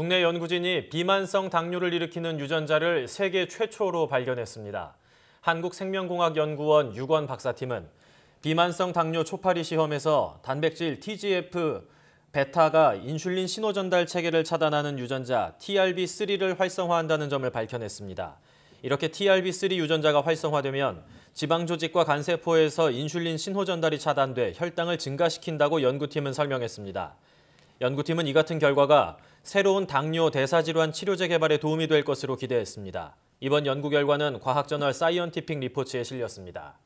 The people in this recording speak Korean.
국내 연구진이 비만성 당뇨를 일으키는 유전자를 세계 최초로 발견했습니다. 한국생명공학연구원 유권 박사팀은 비만성 당뇨 초파리 시험에서 단백질 TGF 베타가 인슐린 신호 전달 체계를 차단하는 유전자 TRB3를 활성화한다는 점을 밝혀냈습니다. 이렇게 TRB3 유전자가 활성화되면 지방 조직과 간세포에서 인슐린 신호 전달이 차단돼 혈당을 증가시킨다고 연구팀은 설명했습니다. 연구팀은 이 같은 결과가 새로운 당뇨 대사질환 치료제 개발에 도움이 될 것으로 기대했습니다. 이번 연구 결과는 과학저널 사이언티픽 리포츠에 실렸습니다.